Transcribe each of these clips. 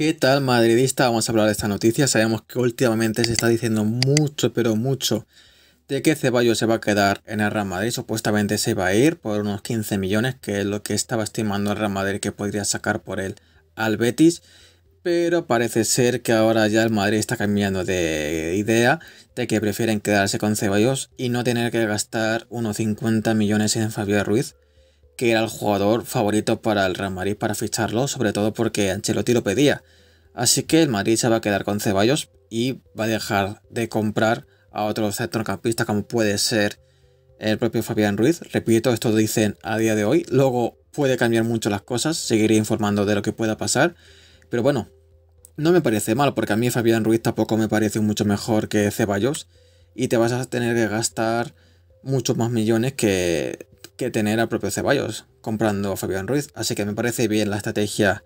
¿Qué tal madridista? Vamos a hablar de esta noticia. Sabemos que últimamente se está diciendo mucho, pero mucho, de que Ceballos se va a quedar en el Real Madrid. Supuestamente se va a ir por unos 15 millones, que es lo que estaba estimando el Real Madrid que podría sacar por él al Betis. Pero parece ser que ahora ya el Madrid está cambiando de idea, de que prefieren quedarse con Ceballos y no tener que gastar unos 50 millones en Fabio Ruiz que era el jugador favorito para el Real Madrid para ficharlo, sobre todo porque Ancelotti lo pedía. Así que el Madrid se va a quedar con Ceballos y va a dejar de comprar a sector campista como puede ser el propio Fabián Ruiz. Repito, esto lo dicen a día de hoy. Luego puede cambiar mucho las cosas, seguiré informando de lo que pueda pasar. Pero bueno, no me parece mal porque a mí Fabián Ruiz tampoco me parece mucho mejor que Ceballos y te vas a tener que gastar muchos más millones que, que tener al propio Ceballos comprando a Fabián Ruiz. Así que me parece bien la estrategia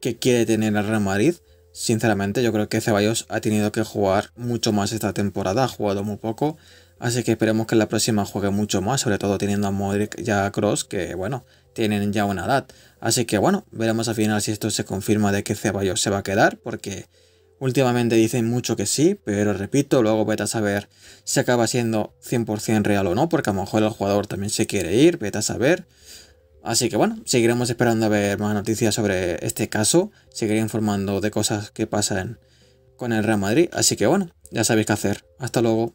que quiere tener el Real Madrid. Sinceramente yo creo que Ceballos ha tenido que jugar mucho más esta temporada, ha jugado muy poco, así que esperemos que en la próxima juegue mucho más, sobre todo teniendo a Modric ya a Cross, que bueno, tienen ya una edad. Así que bueno, veremos al final si esto se confirma de que Ceballos se va a quedar, porque últimamente dicen mucho que sí, pero repito, luego vete a saber si acaba siendo 100% real o no, porque a lo mejor el jugador también se quiere ir, vete a saber. Así que bueno, seguiremos esperando a ver más noticias sobre este caso, seguiré informando de cosas que pasan con el Real Madrid, así que bueno, ya sabéis qué hacer. Hasta luego.